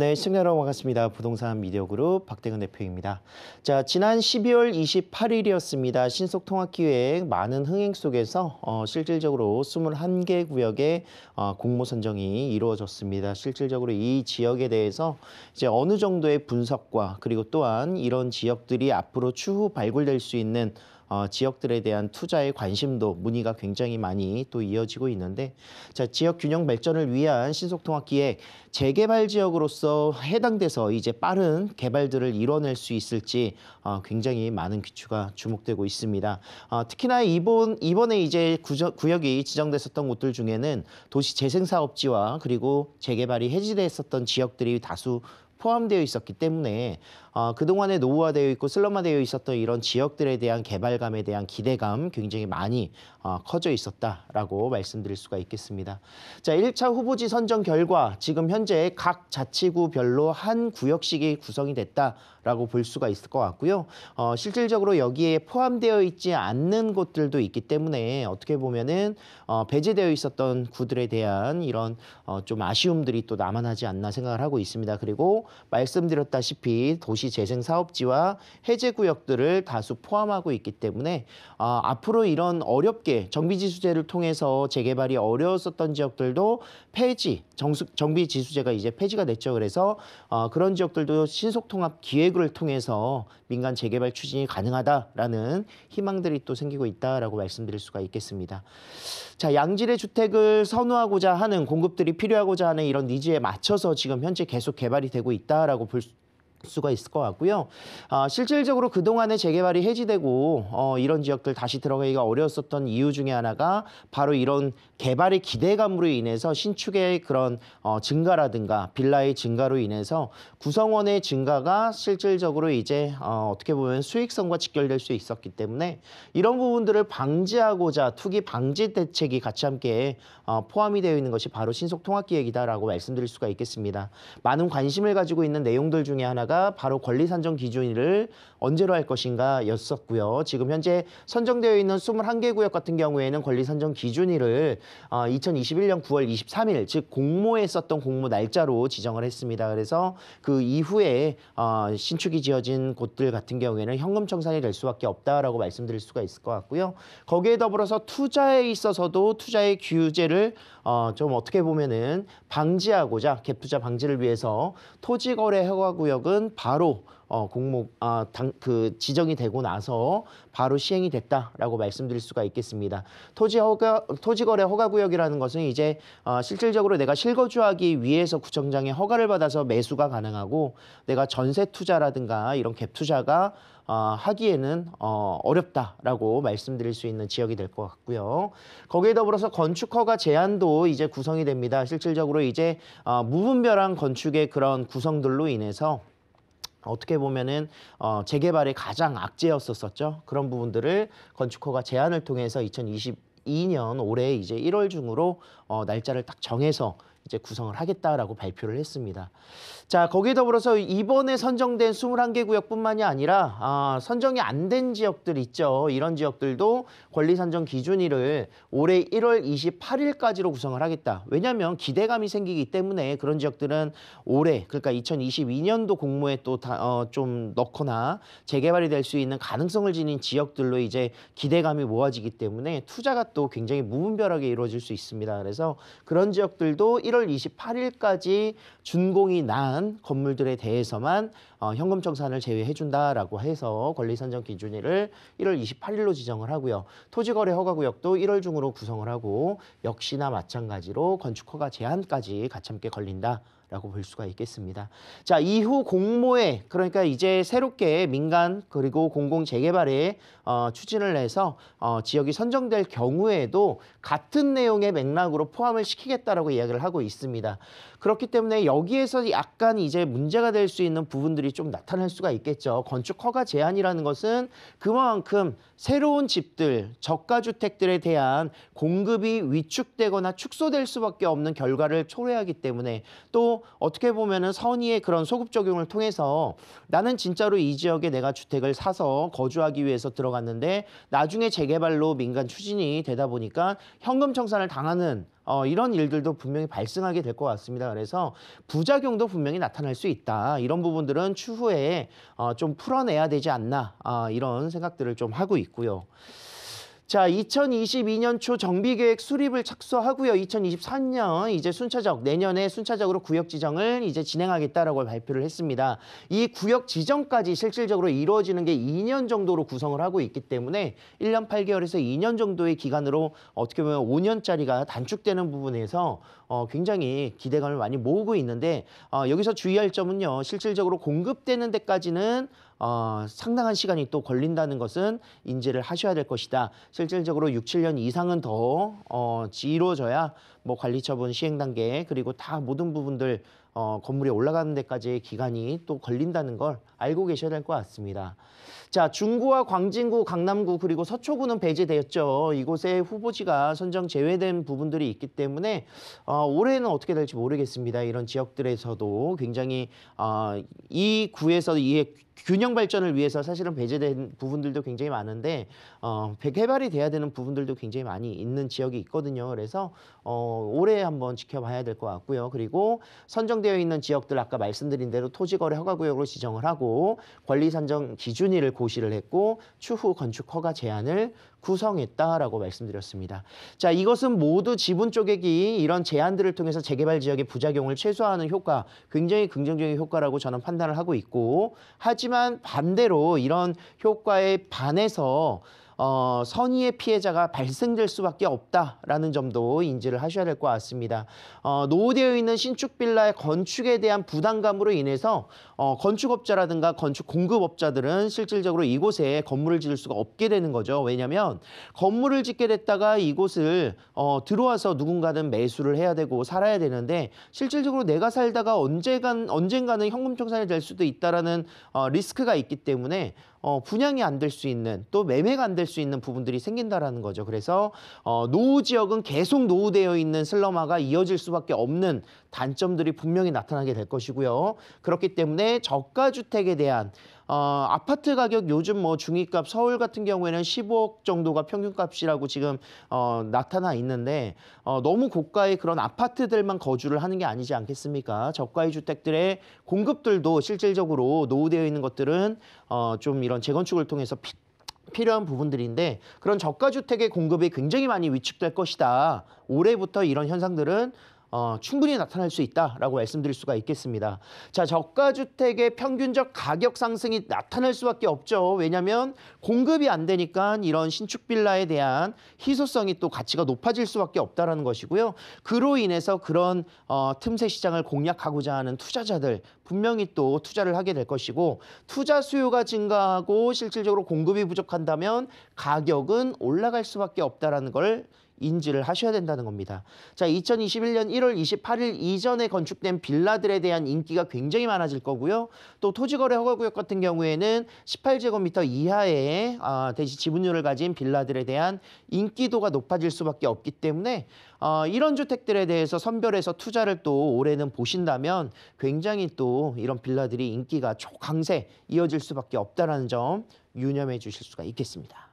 네, 시청자 여러분 반갑습니다. 부동산 미디어그룹 박대근 대표입니다. 자, 지난 12월 28일이었습니다. 신속 통합 기획 많은 흥행 속에서 어, 실질적으로 21개 구역의 어, 공모 선정이 이루어졌습니다. 실질적으로 이 지역에 대해서 이제 어느 정도의 분석과 그리고 또한 이런 지역들이 앞으로 추후 발굴될 수 있는 어, 지역들에 대한 투자의 관심도 문의가 굉장히 많이 또 이어지고 있는데 자 지역 균형 발전을 위한 신속통합 기획 재개발 지역으로서 해당돼서 이제 빠른 개발들을 이뤄낼 수 있을지 어, 굉장히 많은 귀추가 주목되고 있습니다. 어, 특히나 이번 이번에 이제 구저, 구역이 지정됐었던 곳들 중에는 도시 재생 사업지와 그리고 재개발이 해지됐었던 지역들이 다수 포함되어 있었기 때문에 어, 그동안에 노후화되어 있고 슬럼화되어 있었던 이런 지역들에 대한 개발감에 대한 기대감 굉장히 많이 어, 커져 있었다라고 말씀드릴 수가 있겠습니다. 자, 1차 후보지 선정 결과 지금 현재 각 자치구별로 한 구역씩이 구성이 됐다라고 볼 수가 있을 것 같고요. 어, 실질적으로 여기에 포함되어 있지 않는 곳들도 있기 때문에 어떻게 보면은 어, 배제되어 있었던 구들에 대한 이런 어, 좀 아쉬움들이 또 남아나지 않나 생각을 하고 있습니다. 그리고 말씀드렸다시피 도시 재생 사업지와 해제 구역들을 다수 포함하고 있기 때문에 아, 앞으로 이런 어렵게 정비 지수제를 통해서 재개발이 어려웠었던 지역들도 폐지 정수, 정비 지수제가 이제 폐지가 됐죠. 그래서 어, 그런 지역들도 신속 통합 기획을 통해서 민간 재개발 추진이 가능하다라는 희망들이 또 생기고 있다라고 말씀드릴 수가 있겠습니다. 자, 양질의 주택을 선호하고자 하는 공급들이 필요하고자 하는 이런 니즈에 맞춰서 지금 현재 계속 개발이 되고 있다라고 볼 수, 수가 있을 것 같고요. 아, 실질적으로 그동안에 재개발이 해지되고 어, 이런 지역들 다시 들어가기가 어려웠었던 이유 중에 하나가 바로 이런 개발의 기대감으로 인해서 신축의 그런 어, 증가라든가 빌라의 증가로 인해서 구성원의 증가가 실질적으로 이제 어, 어떻게 보면 수익성과 직결될 수 있었기 때문에 이런 부분들을 방지하고자 투기 방지 대책이 같이 함께 어, 포함이 되어 있는 것이 바로 신속통합기획이다라고 말씀드릴 수가 있겠습니다. 많은 관심을 가지고 있는 내용들 중에 하나가 문제다가 바로 권리 산정 기준을 언제로 할 것인가 였었고요. 지금 현재 선정되어 있는 21개 구역 같은 경우에는 권리 산정 기준일을 어, 2021년 9월 23일 즉 공모에 썼던 공모 날짜로 지정을 했습니다. 그래서 그 이후에 어, 신축이 지어진 곳들 같은 경우에는 현금 청산이 될 수밖에 없다라고 말씀드릴 수가 있을 것 같고요. 거기에 더불어서 투자에 있어서도 투자의 규제를 어, 좀 어떻게 보면은 방지하고자 갭투자 방지를 위해서 토지 거래 허가 구역은 공은 바로 어, 공목 아, 당, 그 지정이 되고 나서 바로 시행이 됐다라고 말씀드릴 수가 있겠습니다. 토지 허가 토지 거래 허가 구역이라는 것은 이제 어, 실질적으로 내가 실거주하기 위해서 구청장의 허가를 받아서 매수가 가능하고 내가 전세 투자라든가 이런 갭 투자가 어, 하기에는 어, 어렵다라고 말씀드릴 수 있는 지역이 될 것 같고요. 거기에 더불어서 건축허가 제한도 이제 구성이 됩니다. 실질적으로 이제 어, 무분별한 건축의 그런 구성들로 인해서 어떻게 보면은 어, 재개발의 가장 악재였었었죠. 그런 부분들을 건축허가 제한을 통해서 2022년 올해 이제 1월 중으로 어, 날짜를 딱 정해서 이제 구성을 하겠다라고 발표를 했습니다. 자, 거기에 더불어서 이번에 선정된 21개 구역뿐만이 아니라 아, 선정이 안 된 지역들 있죠. 이런 지역들도 권리 선정 기준일을 올해 1월 28일까지로 구성을 하겠다. 왜냐하면 기대감이 생기기 때문에 그런 지역들은 올해 그러니까 2022년도 공모에 또좀 어, 넣거나 재개발이 될 수 있는 가능성을 지닌 지역들로 이제 기대감이 모아지기 때문에 투자가 또 굉장히 무분별하게 이루어질 수 있습니다. 그래서 그런 지역들도 1월 1월 28일까지 준공이 난 건물들에 대해서만 어, 현금 청산을 제외해준다라고 해서 권리 선정 기준일을 1월 28일로 지정을 하고요. 토지거래 허가구역도 1월 중으로 구성을 하고 역시나 마찬가지로 건축허가 제한까지 같이 함 걸린다. 라고 볼 수가 있겠습니다. 자, 이후 공모에 그러니까 이제 새롭게 민간 그리고 공공 재개발에 어, 추진을 해서 어, 지역이 선정될 경우에도 같은 내용의 맥락으로 포함을 시키겠다라고 이야기를 하고 있습니다. 그렇기 때문에 여기에서 약간 이제 문제가 될 수 있는 부분들이 좀 나타날 수가 있겠죠. 건축 허가 제한이라는 것은 그만큼 새로운 집들, 저가 주택들에 대한 공급이 위축되거나 축소될 수밖에 없는 결과를 초래하기 때문에 또 어떻게 보면은 선의의 그런 소급 적용을 통해서 나는 진짜로 이 지역에 내가 주택을 사서 거주하기 위해서 들어갔는데 나중에 재개발로 민간 추진이 되다 보니까 현금 청산을 당하는 어, 이런 일들도 분명히 발생하게 될 것 같습니다. 그래서 부작용도 분명히 나타날 수 있다. 이런 부분들은 추후에 어, 좀 풀어내야 되지 않나 아, 이런 생각들을 좀 하고 있고요. 자, 2022년 초 정비 계획 수립을 착수하고요. 2024년 이제 순차적 내년에 순차적으로 구역 지정을 이제 진행하겠다라고 발표를 했습니다. 이 구역 지정까지 실질적으로 이루어지는 게 2년 정도로 구성을 하고 있기 때문에 1년 8개월에서 2년 정도의 기간으로 어떻게 보면 5년짜리가 단축되는 부분에서 어, 굉장히 기대감을 많이 모으고 있는데 어, 여기서 주의할 점은요. 실질적으로 공급되는 데까지는 어, 상당한 시간이 또 걸린다는 것은 인지를 하셔야 될 것이다. 실질적으로 6, 7년 이상은 더 어, 이루어져야 뭐 관리처분 시행 단계 그리고 다 모든 부분들 어, 건물이 올라가는 데까지의 기간이 또 걸린다는 걸 알고 계셔야 될 것 같습니다. 자, 중구와 광진구, 강남구 그리고 서초구는 배제되었죠. 이곳에 후보지가 선정 제외된 부분들이 있기 때문에 어, 올해는 어떻게 될지 모르겠습니다. 이런 지역들에서도 굉장히 어, 이 구에서 이 균형 발전을 위해서 사실은 배제된 부분들도 굉장히 많은데 어, 개발이 돼야 되는 부분들도 굉장히 많이 있는 지역이 있거든요. 그래서 어, 올해 한번 지켜봐야 될 것 같고요. 그리고 선정되어 있는 지역들 아까 말씀드린 대로 토지거래 허가구역으로 지정을 하고 권리산정 기준일을 고시를 했고 추후 건축 허가 제한을 구성했다라고 말씀드렸습니다. 자, 이것은 모두 지분 쪼개기 이런 제한들을 통해서 재개발 지역의 부작용을 최소화하는 효과, 굉장히 긍정적인 효과라고 저는 판단을 하고 있고 하지만 반대로 이런 효과에 반해서 어, 선의의 피해자가 발생될 수밖에 없다라는 점도 인지를 하셔야 될 것 같습니다. 어, 노후되어 있는 신축 빌라의 건축에 대한 부담감으로 인해서 어, 건축업자라든가 건축 공급업자들은 실질적으로 이곳에 건물을 지을 수가 없게 되는 거죠. 왜냐하면 건물을 짓게 됐다가 이곳을 어, 들어와서 누군가는 매수를 해야 되고 살아야 되는데 실질적으로 내가 살다가 언제간 언젠가는 현금 청산이 될 수도 있다라는 어, 리스크가 있기 때문에 어, 분양이 안 될 수 있는 또 매매가 안 될 수 있는 부분들이 생긴다라는 거죠. 그래서 어, 노후 지역은 계속 노후되어 있는 슬럼화가 이어질 수밖에 없는 단점들이 분명히 나타나게 될 것이고요. 그렇기 때문에 저가 주택에 대한 어, 아파트 가격 요즘 뭐 중위값 서울 같은 경우에는 15억 정도가 평균값이라고 지금 어, 나타나 있는데 어, 너무 고가의 그런 아파트들만 거주를 하는 게 아니지 않겠습니까? 저가의 주택들의 공급들도 실질적으로 노후되어 있는 것들은 어, 좀 이런 재건축을 통해서 피, 필요한 부분들인데 그런 저가 주택의 공급이 굉장히 많이 위축될 것이다. 올해부터 이런 현상들은 어, 충분히 나타날 수 있다라고 말씀드릴 수가 있겠습니다. 자, 저가 주택의 평균적 가격 상승이 나타날 수밖에 없죠. 왜냐하면 공급이 안 되니까 이런 신축 빌라에 대한 희소성이 또 가치가 높아질 수밖에 없다라는 것이고요. 그로 인해서 그런 어, 틈새 시장을 공략하고자 하는 투자자들 분명히 또 투자를 하게 될 것이고 투자 수요가 증가하고 실질적으로 공급이 부족한다면 가격은 올라갈 수밖에 없다라는 걸 인지를 하셔야 된다는 겁니다. 자, 2021년 1월 28일 이전에 건축된 빌라들에 대한 인기가 굉장히 많아질 거고요. 또 토지거래 허가구역 같은 경우에는 18제곱미터 이하의 아, 대지 지분율을 가진 빌라들에 대한 인기도가 높아질 수밖에 없기 때문에 어, 이런 주택들에 대해서 선별해서 투자를 또 올해는 보신다면 굉장히 또 이런 빌라들이 인기가 초강세 이어질 수밖에 없다는점 유념해 주실 수가 있겠습니다.